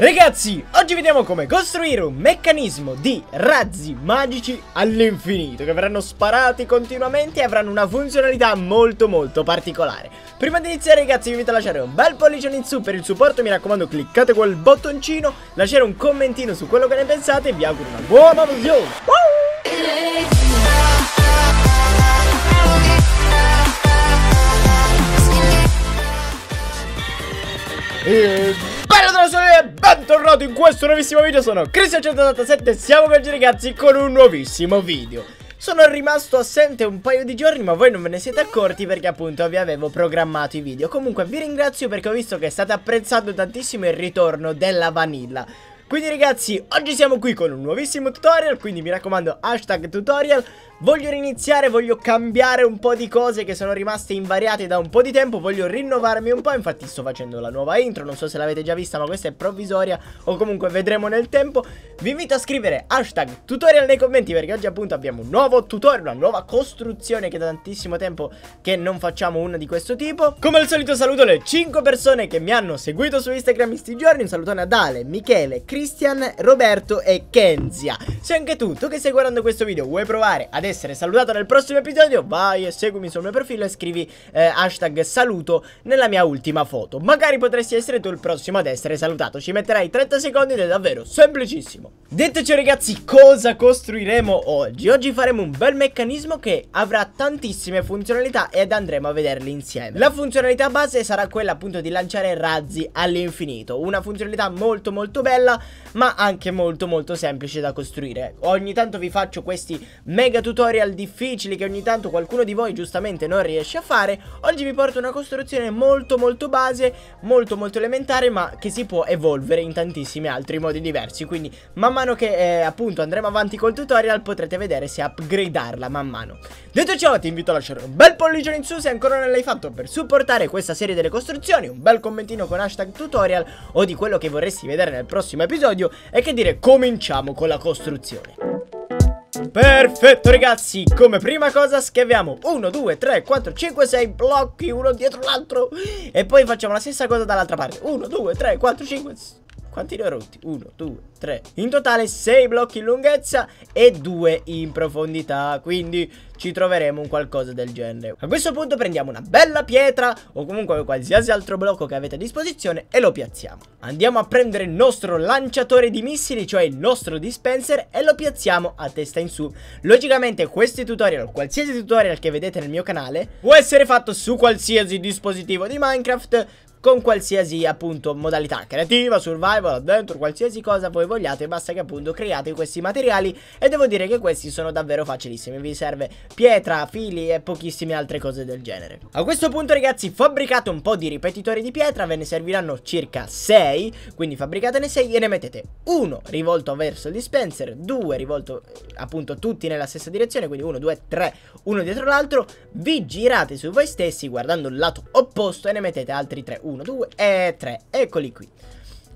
Ragazzi, oggi vediamo come costruire un meccanismo di razzi magici all'infinito che verranno sparati continuamente e avranno una funzionalità molto molto particolare. Prima di iniziare ragazzi vi invito a lasciare un bel pollicione in su per il supporto, mi raccomando cliccate quel bottoncino, lasciate un commentino su quello che ne pensate e vi auguro una buona visione. Wow! Ehm, benvenuti in questo nuovissimo video, sono Cristian187 e siamo con oggi ragazzi con un nuovissimo video sono rimasto assente un paio di giorni ma voi non ve ne siete accorti perché appunto vi avevo programmato i video Comunque vi ringrazio perché ho visto che state apprezzando tantissimo il ritorno della vanilla quindi ragazzi oggi siamo qui con un nuovissimo tutorial Quindi mi raccomando hashtag tutorial Voglio riniziare, voglio cambiare un po' di cose che sono rimaste invariate da un po' di tempo Voglio rinnovarmi un po', infatti sto facendo la nuova intro Non so se l'avete già vista ma questa è provvisoria o comunque vedremo nel tempo vi invito a scrivere hashtag tutorial nei commenti perché oggi appunto abbiamo un nuovo tutorial, una nuova costruzione che da tantissimo tempo che non facciamo una di questo tipo. Come al solito saluto le 5 persone che mi hanno seguito su Instagram in sti giorni, un salutone a Dale, Michele, Christian, Roberto e Kenzia. Se anche tu, tu che stai guardando questo video vuoi provare ad essere salutato nel prossimo episodio, vai e seguimi sul mio profilo e scrivi eh, hashtag saluto nella mia ultima foto. Magari potresti essere tu il prossimo ad essere salutato, ci metterai 30 secondi ed è davvero semplicissimo meccanismo Detto ciò ragazzi cosa costruiremo oggi Oggi faremo un bel meccanismo che avrà tantissime funzionalità ed andremo a vederli insieme La funzionalità base sarà quella appunto di lanciare razzi all'infinito Una funzionalità molto molto bella ma anche molto molto semplice da costruire Ogni tanto vi faccio questi mega tutorial difficili che ogni tanto qualcuno di voi giustamente non riesce a fare Oggi vi porto una costruzione molto molto base, molto molto elementare ma che si può evolvere in tantissimi altri modi diversi Quindi Man mano che eh, appunto andremo avanti col tutorial potrete vedere se upgradarla man mano Detto ciò ti invito a lasciare un bel pollice in su se ancora non l'hai fatto per supportare questa serie delle costruzioni Un bel commentino con hashtag tutorial o di quello che vorresti vedere nel prossimo episodio E che dire cominciamo con la costruzione Perfetto ragazzi, come prima cosa schiaviamo 1, 2, 3, 4, 5, 6 blocchi uno dietro l'altro E poi facciamo la stessa cosa dall'altra parte 1, 2, 3, 4, 5, 6 quanti ne ho rotti? 1, 2, 3 In totale 6 blocchi in lunghezza e 2 in profondità Quindi ci troveremo un qualcosa del genere A questo punto prendiamo una bella pietra O comunque qualsiasi altro blocco che avete a disposizione E lo piazziamo Andiamo a prendere il nostro lanciatore di missili Cioè il nostro dispenser E lo piazziamo a testa in su Logicamente questi tutorial Qualsiasi tutorial che vedete nel mio canale Può essere fatto su qualsiasi dispositivo di Minecraft con qualsiasi appunto modalità creativa, survival, adventure, qualsiasi cosa voi vogliate, basta che appunto create questi materiali e devo dire che questi sono davvero facilissimi, vi serve pietra, fili e pochissime altre cose del genere. A questo punto ragazzi fabbricate un po' di ripetitori di pietra, ve ne serviranno circa 6, quindi fabbricatene 6 e ne mettete uno rivolto verso il dispenser, due rivolto appunto tutti nella stessa direzione, quindi 1, 2, 3, uno dietro l'altro, vi girate su voi stessi guardando il lato opposto e ne mettete altri 3, 1, 2 e 3. Eccoli qui.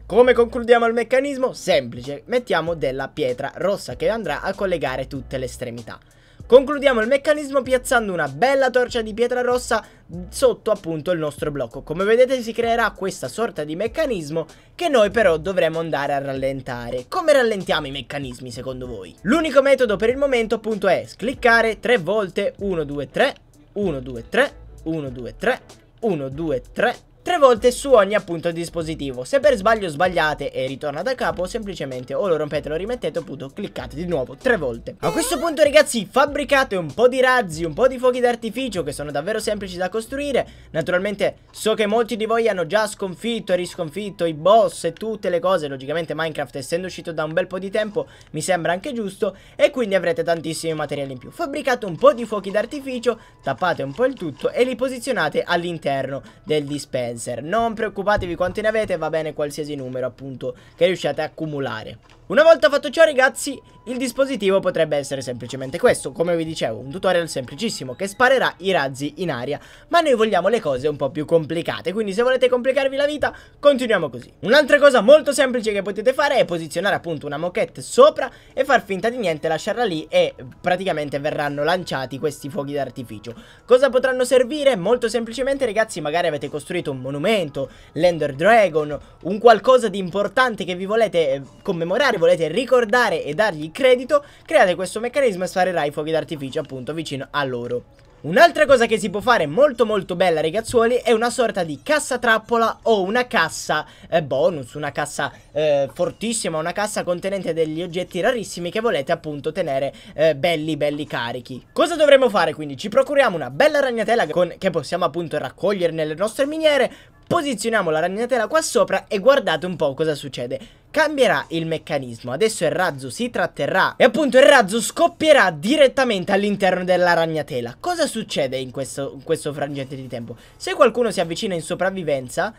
Come concludiamo il meccanismo? Semplice, mettiamo della pietra rossa che andrà a collegare tutte le estremità. Concludiamo il meccanismo piazzando una bella torcia di pietra rossa sotto appunto il nostro blocco. Come vedete si creerà questa sorta di meccanismo che noi però dovremo andare a rallentare. Come rallentiamo i meccanismi secondo voi? L'unico metodo per il momento appunto è cliccare tre volte 1, 2, 3, 1, 2, 3, 1, 2, 3, 1, 2, 3, tre volte su ogni appunto dispositivo se per sbaglio sbagliate e ritorna da capo semplicemente o lo rompete lo rimettete appunto cliccate di nuovo tre volte a questo punto ragazzi fabbricate un po' di razzi un po' di fuochi d'artificio che sono davvero semplici da costruire naturalmente so che molti di voi hanno già sconfitto e risconfitto i boss e tutte le cose logicamente Minecraft essendo uscito da un bel po' di tempo mi sembra anche giusto e quindi avrete tantissimi materiali in più fabbricate un po' di fuochi d'artificio tappate un po' il tutto e li posizionate all'interno del dispenser Spencer. Non preoccupatevi quanti ne avete, va bene qualsiasi numero appunto che riusciate a accumulare. Una volta fatto ciò ragazzi il dispositivo potrebbe essere semplicemente questo Come vi dicevo un tutorial semplicissimo che sparerà i razzi in aria Ma noi vogliamo le cose un po' più complicate Quindi se volete complicarvi la vita continuiamo così Un'altra cosa molto semplice che potete fare è posizionare appunto una moquette sopra E far finta di niente lasciarla lì e praticamente verranno lanciati questi fuochi d'artificio Cosa potranno servire? Molto semplicemente ragazzi magari avete costruito un monumento L'Ender Dragon Un qualcosa di importante che vi volete eh, commemorare volete ricordare e dargli credito, create questo meccanismo e sparerà i fuochi d'artificio appunto vicino a loro. Un'altra cosa che si può fare molto molto bella ragazzuoli è una sorta di cassa trappola o una cassa eh, bonus, una cassa eh, fortissima, una cassa contenente degli oggetti rarissimi che volete appunto tenere eh, belli belli carichi. Cosa dovremmo fare quindi? Ci procuriamo una bella ragnatela con, che possiamo appunto raccogliere nelle nostre miniere, posizioniamo la ragnatela qua sopra e guardate un po' cosa succede cambierà il meccanismo. Adesso il razzo si tratterrà e appunto il razzo scoppierà direttamente all'interno della ragnatela. Cosa succede in questo, in questo frangente di tempo? Se qualcuno si avvicina in sopravvivenza,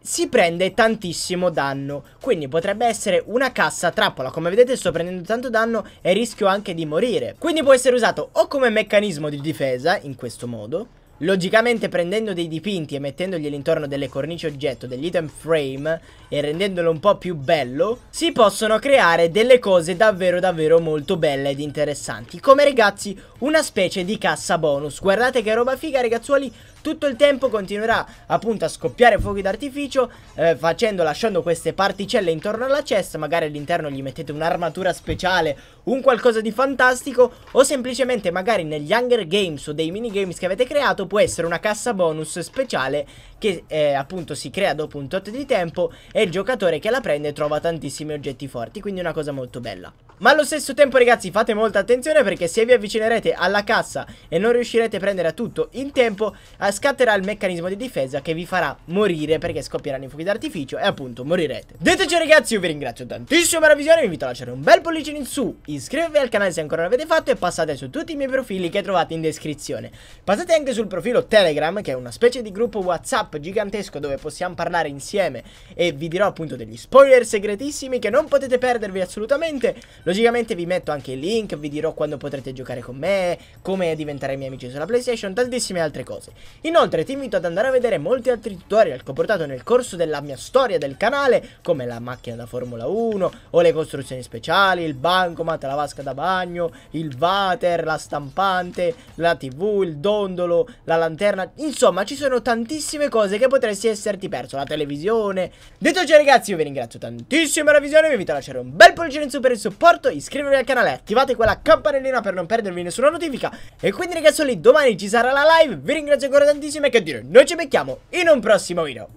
si prende tantissimo danno. Quindi potrebbe essere una cassa trappola. Come vedete sto prendendo tanto danno e rischio anche di morire. Quindi può essere usato o come meccanismo di difesa, in questo modo, Logicamente prendendo dei dipinti e mettendogli all'intorno delle cornici oggetto degli item frame e rendendolo un po' più bello si possono creare delle cose davvero davvero molto belle ed interessanti come ragazzi una specie di cassa bonus guardate che roba figa ragazzuoli tutto il tempo continuerà appunto a scoppiare fuochi d'artificio eh, facendo lasciando queste particelle intorno alla cesta magari all'interno gli mettete un'armatura speciale un qualcosa di fantastico o semplicemente magari negli Hunger Games o dei minigames che avete creato può essere una cassa bonus speciale che eh, appunto si crea dopo un tot di tempo e il giocatore che la prende trova tantissimi oggetti forti, quindi una cosa molto bella. Ma allo stesso tempo ragazzi fate molta attenzione perché se vi avvicinerete alla cassa e non riuscirete a prendere tutto in tempo eh, Scatterà il meccanismo di difesa che vi farà morire perché scoppieranno i fuochi d'artificio e appunto morirete Detto ciò ragazzi io vi ringrazio tantissimo per la visione Vi invito a lasciare un bel pollice in su Iscrivetevi al canale se ancora non l'avete fatto e passate su tutti i miei profili che trovate in descrizione Passate anche sul profilo Telegram che è una specie di gruppo Whatsapp gigantesco dove possiamo parlare insieme E vi dirò appunto degli spoiler segretissimi che non potete perdervi assolutamente Logicamente vi metto anche il link, vi dirò quando potrete giocare con me, come diventare miei amici sulla PlayStation, tantissime altre cose. Inoltre ti invito ad andare a vedere molti altri tutorial che ho portato nel corso della mia storia del canale, come la macchina da Formula 1, o le costruzioni speciali, il bancomat, la vasca da bagno, il vater, la stampante, la tv, il dondolo, la lanterna, insomma ci sono tantissime cose che potresti esserti perso, la televisione. Detto ciò ragazzi io vi ringrazio tantissimo per la visione, vi invito a lasciare un bel pollice in su per il supporto supporto, iscrivervi al canale, attivate quella campanellina per non perdervi nessuna notifica. E quindi ragazzi, domani ci sarà la live, vi ringrazio ancora tantissimo e che dire, noi ci becchiamo in un prossimo video.